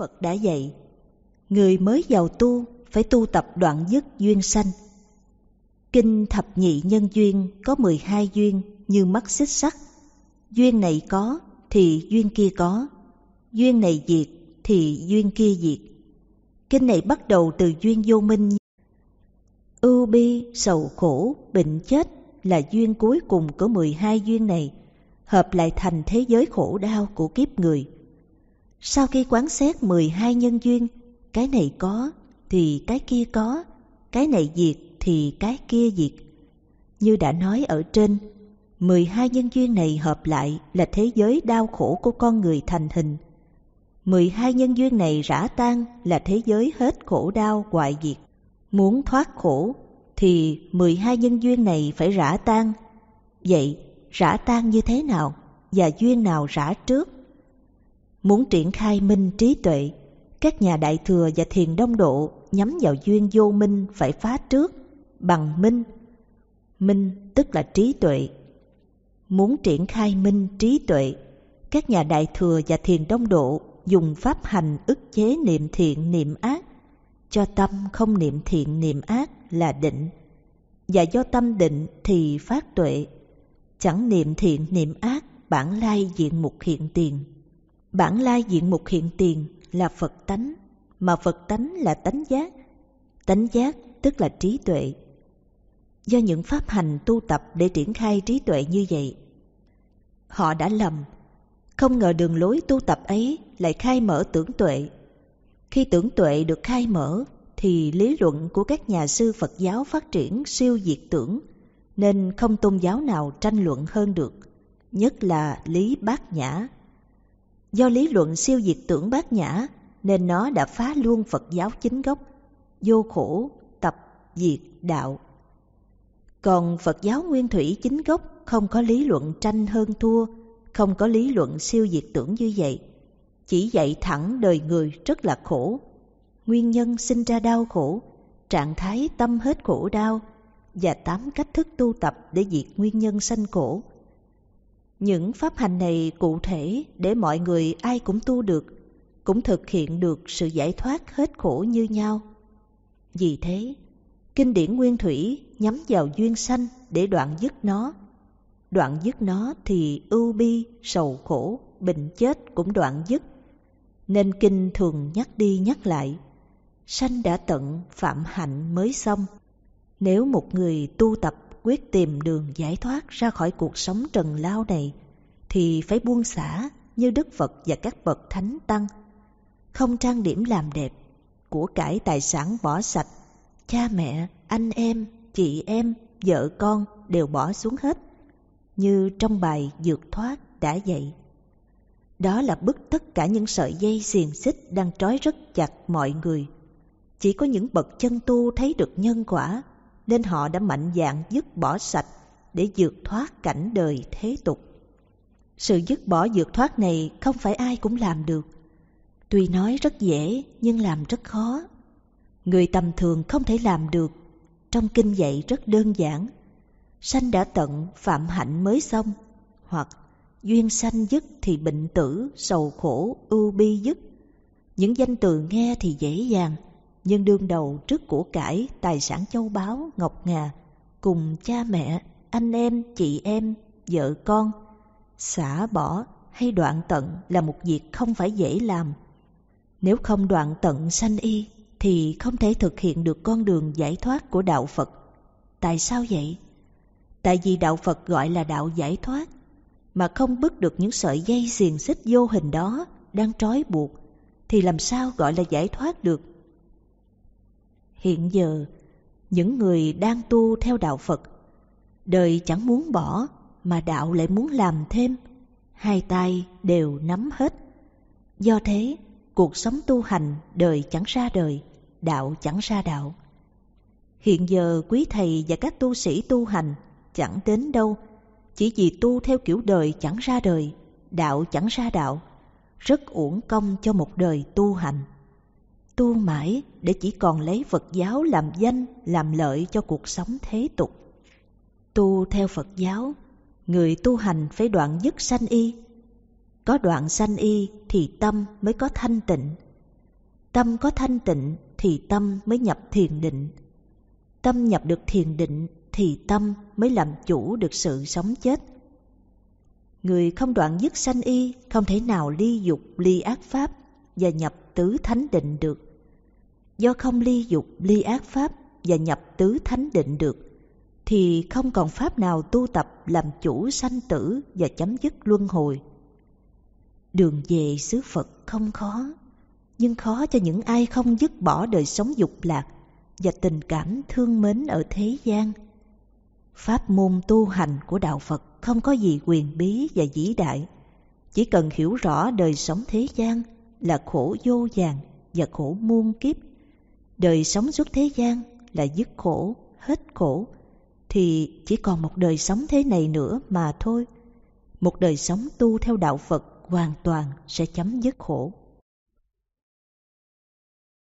Phật đã dạy, người mới giàu tu phải tu tập đoạn dứt duyên sanh. Kinh thập nhị nhân duyên có 12 duyên như mắt xích sắt. Duyên này có thì duyên kia có, duyên này diệt thì duyên kia diệt. Kinh này bắt đầu từ duyên vô minh. Ưu bi, sầu khổ, bệnh chết là duyên cuối cùng của 12 duyên này, hợp lại thành thế giới khổ đau của kiếp người. Sau khi quán xét 12 nhân duyên, cái này có thì cái kia có, cái này diệt thì cái kia diệt. Như đã nói ở trên, 12 nhân duyên này hợp lại là thế giới đau khổ của con người thành hình. 12 nhân duyên này rã tan là thế giới hết khổ đau hoại diệt. Muốn thoát khổ thì 12 nhân duyên này phải rã tan. Vậy rã tan như thế nào và duyên nào rã trước? Muốn triển khai minh trí tuệ, các nhà đại thừa và thiền đông độ nhắm vào duyên vô minh phải phá trước bằng minh. Minh tức là trí tuệ. Muốn triển khai minh trí tuệ, các nhà đại thừa và thiền đông độ dùng pháp hành ức chế niệm thiện niệm ác, cho tâm không niệm thiện niệm ác là định. Và do tâm định thì phát tuệ, chẳng niệm thiện niệm ác bản lai diện mục hiện tiền Bản lai diện mục hiện tiền là Phật tánh, mà Phật tánh là tánh giác. Tánh giác tức là trí tuệ. Do những pháp hành tu tập để triển khai trí tuệ như vậy, họ đã lầm. Không ngờ đường lối tu tập ấy lại khai mở tưởng tuệ. Khi tưởng tuệ được khai mở thì lý luận của các nhà sư Phật giáo phát triển siêu diệt tưởng, nên không tôn giáo nào tranh luận hơn được, nhất là lý bát nhã Do lý luận siêu diệt tưởng bát nhã nên nó đã phá luôn Phật giáo chính gốc, vô khổ, tập, diệt, đạo. Còn Phật giáo nguyên thủy chính gốc không có lý luận tranh hơn thua, không có lý luận siêu diệt tưởng như vậy. Chỉ dạy thẳng đời người rất là khổ. Nguyên nhân sinh ra đau khổ, trạng thái tâm hết khổ đau và tám cách thức tu tập để diệt nguyên nhân sanh khổ. Những pháp hành này cụ thể để mọi người ai cũng tu được, cũng thực hiện được sự giải thoát hết khổ như nhau. Vì thế, kinh điển nguyên thủy nhắm vào duyên sanh để đoạn dứt nó. Đoạn dứt nó thì ưu bi, sầu khổ, bệnh chết cũng đoạn dứt. Nên kinh thường nhắc đi nhắc lại, sanh đã tận phạm hạnh mới xong. Nếu một người tu tập quyết tìm đường giải thoát ra khỏi cuộc sống trần lao này thì phải buông xả như Đức Phật và các bậc thánh tăng. Không trang điểm làm đẹp, của cải tài sản bỏ sạch, cha mẹ, anh em, chị em, vợ con đều bỏ xuống hết, như trong bài Dược Thoát đã dạy. Đó là bức tất cả những sợi dây xiềng xích đang trói rất chặt mọi người. Chỉ có những bậc chân tu thấy được nhân quả nên họ đã mạnh dạn dứt bỏ sạch để vượt thoát cảnh đời thế tục. Sự dứt bỏ vượt thoát này không phải ai cũng làm được. Tuy nói rất dễ nhưng làm rất khó. Người tầm thường không thể làm được. Trong kinh dạy rất đơn giản. Sanh đã tận, phạm hạnh mới xong. Hoặc duyên sanh dứt thì bệnh tử, sầu khổ, ưu bi dứt. Những danh từ nghe thì dễ dàng, nhưng đương đầu trước của cải tài sản châu báu ngọc ngà cùng cha mẹ anh em chị em vợ con xả bỏ hay đoạn tận là một việc không phải dễ làm nếu không đoạn tận sanh y thì không thể thực hiện được con đường giải thoát của đạo phật tại sao vậy tại vì đạo phật gọi là đạo giải thoát mà không bứt được những sợi dây xiềng xích vô hình đó đang trói buộc thì làm sao gọi là giải thoát được hiện giờ những người đang tu theo đạo Phật đời chẳng muốn bỏ mà đạo lại muốn làm thêm hai tay đều nắm hết do thế cuộc sống tu hành đời chẳng ra đời đạo chẳng ra đạo hiện giờ quý thầy và các tu sĩ tu hành chẳng đến đâu chỉ vì tu theo kiểu đời chẳng ra đời đạo chẳng ra đạo rất uổng công cho một đời tu hành tu mãi để chỉ còn lấy Phật giáo làm danh, làm lợi cho cuộc sống thế tục. Tu theo Phật giáo, người tu hành phải đoạn dứt sanh y. Có đoạn sanh y thì tâm mới có thanh tịnh. Tâm có thanh tịnh thì tâm mới nhập thiền định. Tâm nhập được thiền định thì tâm mới làm chủ được sự sống chết. Người không đoạn dứt sanh y không thể nào ly dục, ly ác pháp và nhập tứ thánh định được. Do không ly dục, ly ác pháp và nhập tứ thánh định được, thì không còn pháp nào tu tập làm chủ sanh tử và chấm dứt luân hồi. Đường về xứ Phật không khó, nhưng khó cho những ai không dứt bỏ đời sống dục lạc và tình cảm thương mến ở thế gian. Pháp môn tu hành của Đạo Phật không có gì quyền bí và vĩ đại, chỉ cần hiểu rõ đời sống thế gian – là khổ vô vàng và khổ muôn kiếp. Đời sống suốt thế gian là dứt khổ, hết khổ, thì chỉ còn một đời sống thế này nữa mà thôi. Một đời sống tu theo đạo Phật hoàn toàn sẽ chấm dứt khổ.